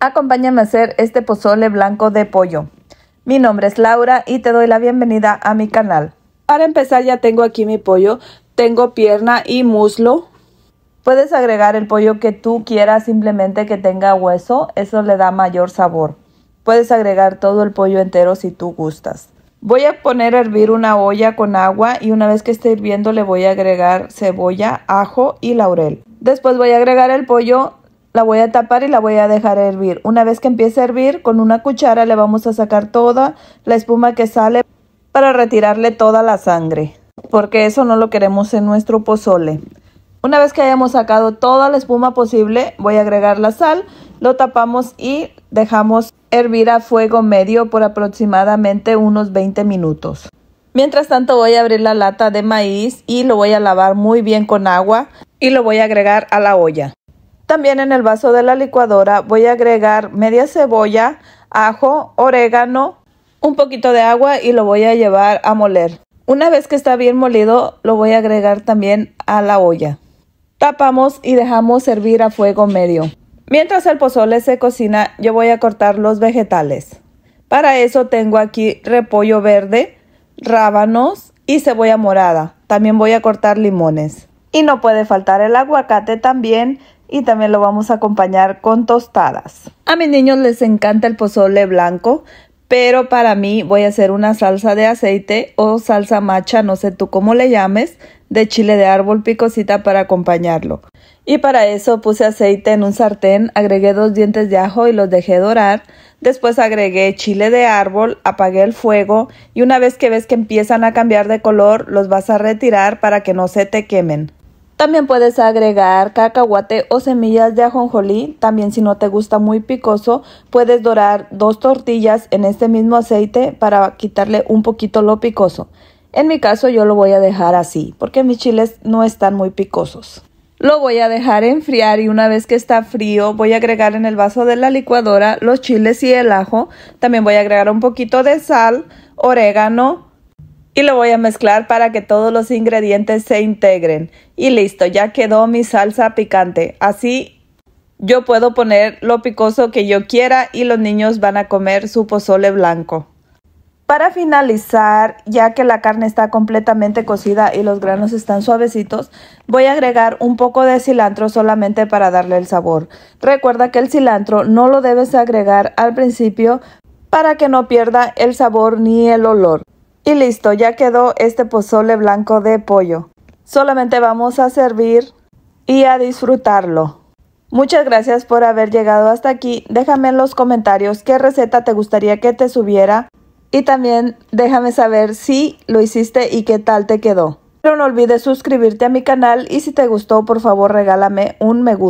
Acompáñame a hacer este pozole blanco de pollo. Mi nombre es Laura y te doy la bienvenida a mi canal. Para empezar ya tengo aquí mi pollo, tengo pierna y muslo. Puedes agregar el pollo que tú quieras, simplemente que tenga hueso, eso le da mayor sabor. Puedes agregar todo el pollo entero si tú gustas. Voy a poner a hervir una olla con agua y una vez que esté hirviendo le voy a agregar cebolla, ajo y laurel. Después voy a agregar el pollo la voy a tapar y la voy a dejar hervir. Una vez que empiece a hervir, con una cuchara le vamos a sacar toda la espuma que sale para retirarle toda la sangre, porque eso no lo queremos en nuestro pozole. Una vez que hayamos sacado toda la espuma posible, voy a agregar la sal, lo tapamos y dejamos hervir a fuego medio por aproximadamente unos 20 minutos. Mientras tanto voy a abrir la lata de maíz y lo voy a lavar muy bien con agua y lo voy a agregar a la olla. También en el vaso de la licuadora voy a agregar media cebolla, ajo, orégano, un poquito de agua y lo voy a llevar a moler. Una vez que está bien molido, lo voy a agregar también a la olla. Tapamos y dejamos servir a fuego medio. Mientras el pozole se cocina, yo voy a cortar los vegetales. Para eso tengo aquí repollo verde, rábanos y cebolla morada. También voy a cortar limones. Y no puede faltar el aguacate también y también lo vamos a acompañar con tostadas. A mis niños les encanta el pozole blanco, pero para mí voy a hacer una salsa de aceite o salsa macha, no sé tú cómo le llames, de chile de árbol picosita para acompañarlo. Y para eso puse aceite en un sartén, agregué dos dientes de ajo y los dejé dorar. Después agregué chile de árbol, apagué el fuego y una vez que ves que empiezan a cambiar de color los vas a retirar para que no se te quemen. También puedes agregar cacahuate o semillas de ajonjolí. También si no te gusta muy picoso, puedes dorar dos tortillas en este mismo aceite para quitarle un poquito lo picoso. En mi caso yo lo voy a dejar así porque mis chiles no están muy picosos. Lo voy a dejar enfriar y una vez que está frío voy a agregar en el vaso de la licuadora los chiles y el ajo. También voy a agregar un poquito de sal, orégano, y lo voy a mezclar para que todos los ingredientes se integren. Y listo, ya quedó mi salsa picante. Así yo puedo poner lo picoso que yo quiera y los niños van a comer su pozole blanco. Para finalizar, ya que la carne está completamente cocida y los granos están suavecitos, voy a agregar un poco de cilantro solamente para darle el sabor. Recuerda que el cilantro no lo debes agregar al principio para que no pierda el sabor ni el olor. Y listo, ya quedó este pozole blanco de pollo. Solamente vamos a servir y a disfrutarlo. Muchas gracias por haber llegado hasta aquí. Déjame en los comentarios qué receta te gustaría que te subiera y también déjame saber si lo hiciste y qué tal te quedó. Pero no olvides suscribirte a mi canal y si te gustó por favor regálame un me gusta.